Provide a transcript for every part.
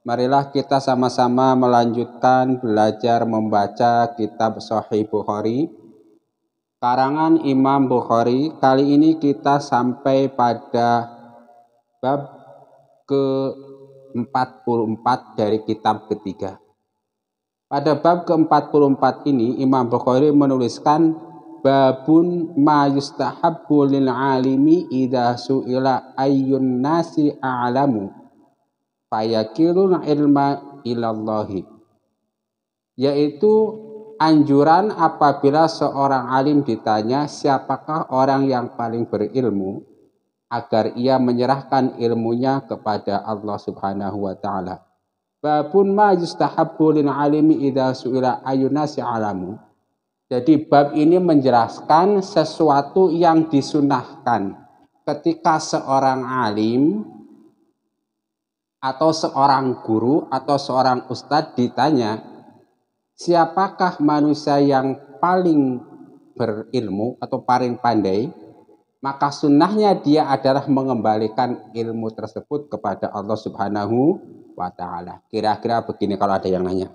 Marilah kita sama-sama melanjutkan belajar membaca kitab Sahih Bukhari. Karangan Imam Bukhari, kali ini kita sampai pada bab ke-44 dari kitab ketiga. Pada bab ke-44 ini Imam Bukhari menuliskan babun ma yustahabbu lil alimi idza su'ila ayyun nasi a'lamu fayakilul ilma ilallahi yaitu anjuran apabila seorang alim ditanya siapakah orang yang paling berilmu agar ia menyerahkan ilmunya kepada Allah Subhanahu wa taala. Babun ma yustahabbu lil alimi idza suila ayuna alamu. Jadi bab ini menjelaskan sesuatu yang disunahkan ketika seorang alim atau seorang guru atau seorang ustadz ditanya, siapakah manusia yang paling berilmu atau paling pandai? Maka sunnahnya dia adalah mengembalikan ilmu tersebut kepada Allah Subhanahu wa Ta'ala. Kira-kira begini kalau ada yang nanya.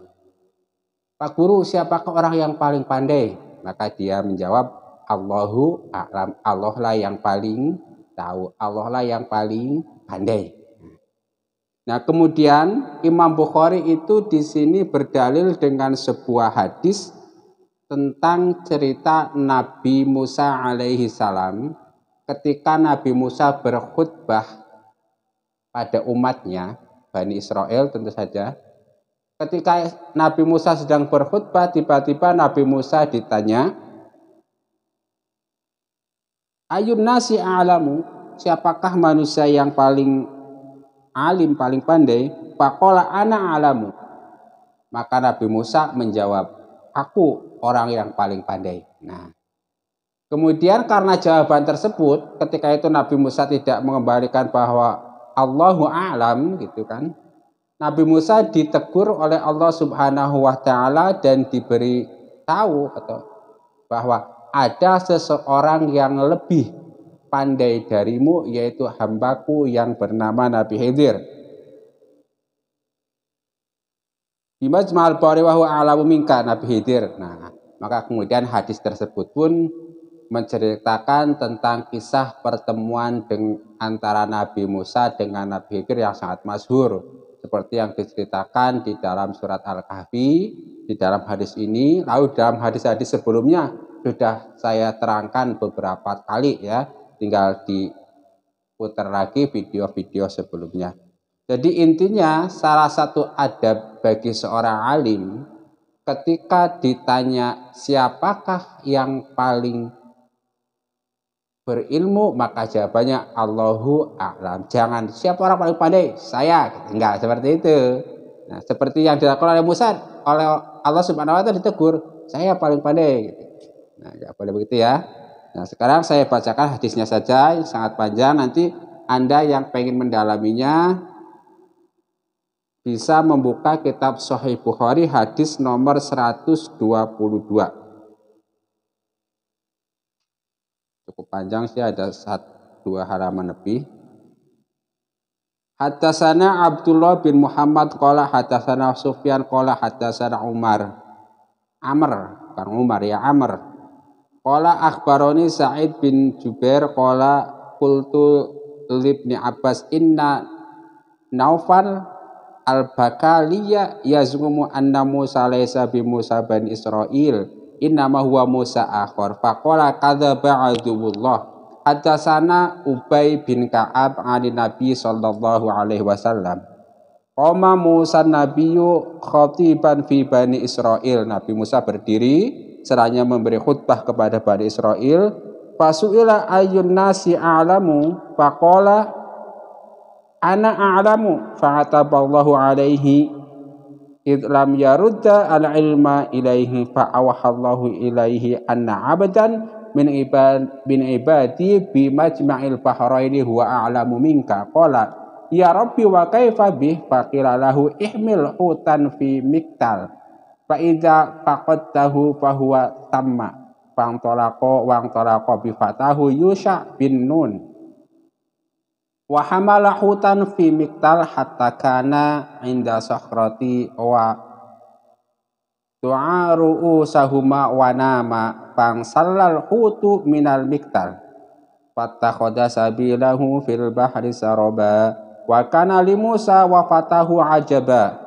Pak Guru, siapakah orang yang paling pandai? Maka dia menjawab, Allahu a'lam. Allah lah yang paling tahu. Allah lah yang paling pandai. Nah, kemudian Imam Bukhari itu di sini berdalil dengan sebuah hadis tentang cerita Nabi Musa alaihi salam ketika Nabi Musa berkhutbah pada umatnya Bani Israel tentu saja. Ketika Nabi Musa sedang berkhutbah, tiba-tiba Nabi Musa ditanya, Ayun nasi alamu, siapakah manusia yang paling alim paling pandai, pakola anak alamu. Maka Nabi Musa menjawab, aku orang yang paling pandai. Nah, kemudian karena jawaban tersebut, ketika itu Nabi Musa tidak mengembalikan bahwa Allahu alam gitu kan. Nabi Musa ditegur oleh Allah Subhanahu wa taala dan diberi tahu atau bahwa ada seseorang yang lebih pandai darimu yaitu hambaku yang bernama Nabi Hidir. Di Majma'al Bari alamu minka Nabi Hidir. Nah, maka kemudian hadis tersebut pun menceritakan tentang kisah pertemuan antara Nabi Musa dengan Nabi Hidir yang sangat masyhur seperti yang diceritakan di dalam surat Al-Kahfi, di dalam hadis ini, lalu dalam hadis-hadis sebelumnya sudah saya terangkan beberapa kali ya tinggal diputar lagi video-video sebelumnya. Jadi intinya salah satu adab bagi seorang alim ketika ditanya siapakah yang paling berilmu maka jawabannya Allahu a'lam. Jangan siapa orang paling pandai? Saya. Enggak seperti itu. Nah, seperti yang dilakukan oleh Musa oleh Allah Subhanahu wa taala ditegur, saya paling pandai Nah, enggak boleh begitu ya. Nah, sekarang saya bacakan hadisnya saja, sangat panjang. Nanti Anda yang pengen mendalaminya bisa membuka kitab Sahih Bukhari hadis nomor 122. Cukup panjang sih ada satu, dua halaman lebih. Hadasana Abdullah bin Muhammad qala hadasana Sufyan qala hadasana Umar. Amr, bukan Umar ya Amr. Kola akhbaroni Sa'id bin Jubair Kola kultu libni Abbas inna Naufal al-Bakaliya yazgumu anna Musa laisa bi Musa Israel Israil innama huwa Musa akhor kada kadza ba'dullah sana Ubay bin Ka'ab ani Nabi sallallahu alaihi wasallam Koma Musa Nabiyu Khotiban fi Bani Israel Nabi Musa berdiri seranya memberi khutbah kepada Bani Israel. Fasu'ila ayun nasi a'lamu faqala ana a'lamu fa'ataballahu alaihi id lam yarudda al ilma ilaihi fa'awahallahu ilaihi anna abadan min ibad bin ibadi bi majma'il bahraini huwa a'lamu minka qala ya rabbi wa kaifa bih faqila lahu ihmil hutan fi miktal pakot tahu bahwa tamma. Wang tolako wang tolako bifatahu Yusha bin Nun. Wa hamala hutan fi miktal hatta kana inda sakhrati wa ru'u sahuma wa nama fang sallal hutu minal miktal khoda sabilahu fil bahri saroba wa kana li Musa wa fatahu ajabah.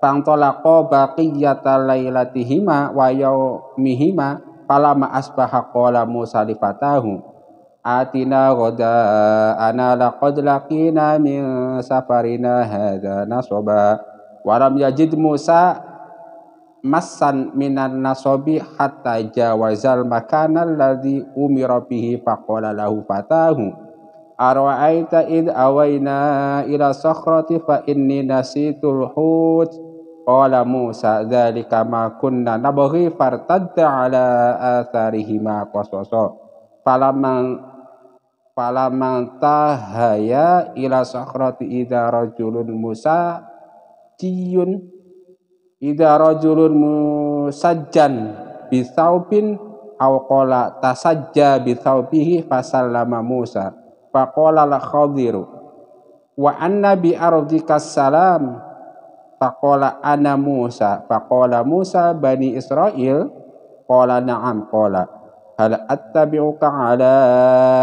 Pangtolako baqiyata lailatihima wa yaumihima falama asbaha qala Musa atina roda ana laqad laqina min safarina hadha nasoba, waram yajid Musa masan minan nasobi hatta jawazal makana alladhi umira bihi faqala lahu fatahu id awaina ila إلى fa inni nasitul الحوت Qala Musa dzalika ma kunna nabghi fartadda ala atharihima qasasa. Falaman falaman tahaya ila sakhrati idza rajulun Musa tiyun idza rajulun musajjan bisaubin aw qala tasajja bisaubihi fasallama Musa faqala al khadiru wa anna bi ardika salam Pakola ana Musa. pakola Musa bani Israel. Pola na'am. pola. Hal attabi'uka ala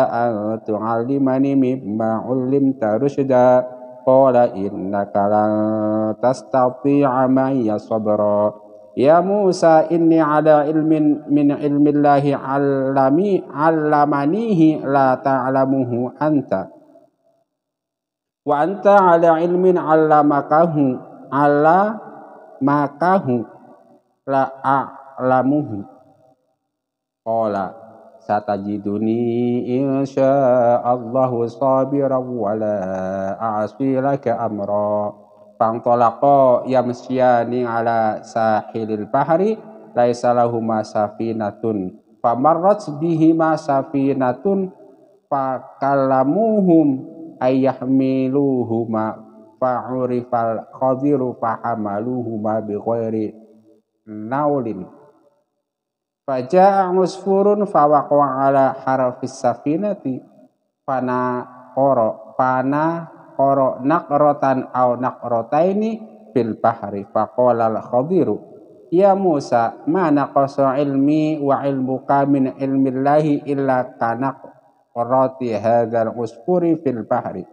an tu'allimani mimma ullimta rusyda. Pola innaka lan tastati'a ma'iyya sabra. Ya Musa inni ala ilmin min ilmillahi allami allamanihi la ta'alamuhu anta. Wa anta ala ilmin allamakahu ala makahu la a'lamuhu qala satajiduni Allah sabira wa la a'asi laka amra fantalaqa yamsiyani ala sahilil bahri laisa lahuma safinatun famarrat bihima safinatun fakalamuhum ayyahmiluhuma fa'urifal khadiru fahamaluhuma bi ghairi naulin Faja'a usfurun fawaqa ala harfis safinati fana qara fana qara naqratan aw naqrataini fil bahri faqala al khadiru ya Musa ma naqasa ilmi wa ilmuka min ilmillahi illa kanak roti hadzal usfuri fil bahri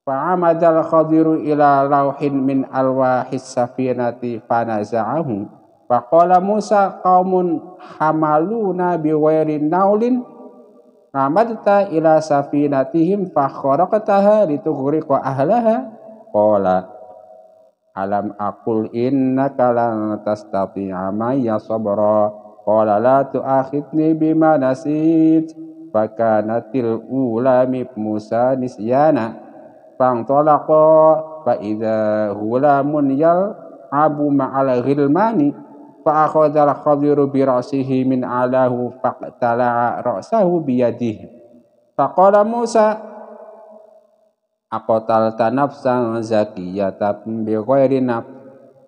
Fa'amadal khadiru ila lauhin min alwahis safinati fanaza'ahu. Faqala Musa qawmun hamaluna biwairin naulin Ramadta ila safinatihim fakharaqtaha litughriqa ahlaha. Qala alam aqul innaka lan tastati'a ma'ya sabra. Qala la tu'akhidni bima nasit. Fakanatil ulami Musa nisyana. Pang tolako fa ida hula munyal abu ma ala gilmani fa aku dalah khadiru bi rasihi min alahu fa tala rasahu bi yadih fa qala Musa aku tal tanaf sang zakiyatab bi kairinab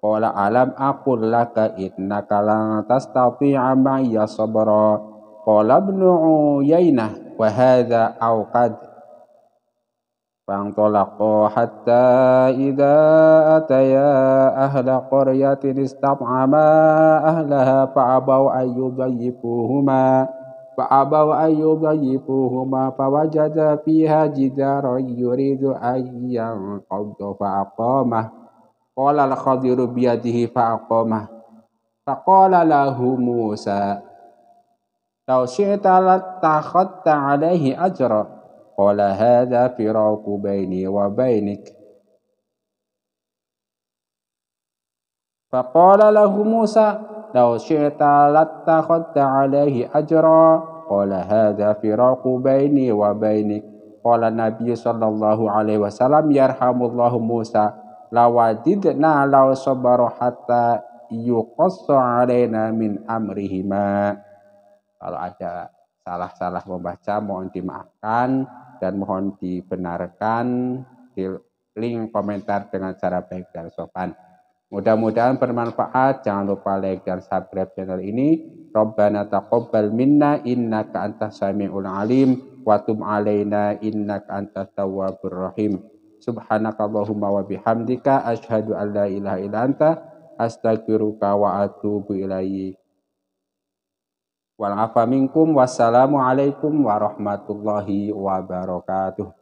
qala alam aku laka itna kalang tas tapi amai ya sabra qala bnu yainah wa au kad فانطلقا حتى إذا أتيا أهل قرية استطعما أهلها فأبوا أن يضيفوهما فأبوا أن يضيفوهما فوجدا فيها جدارا يريد أن ينقض فأقامه قال الخضر بيده فأقامه فقال له موسى لو شئت لاتخذت عليه أجرا قال هذا فراق بيني وبينك فقال له موسى لو شئت لاتخذت عليه أجرا قال هذا فراق بيني وبينك قال النبي صلى الله عليه وسلم يرحم الله موسى لوددنا لو صبر حتى يقص علينا من أمرهما kalau ada salah-salah membaca mohon dimaafkan dan mohon dibenarkan di link komentar dengan cara baik dan sopan. Mudah-mudahan bermanfaat. Jangan lupa like dan subscribe channel ini. Rabbana taqabbal minna innaka antas samiul alim wa tub alaina innaka antat tawwabur rahim. Subhanakallahumma wa bihamdika asyhadu an la ilaha illa anta astaghfiruka wa atuubu ilaik. Walafa minkum wassalamu alaikum warahmatullahi wabarakatuh.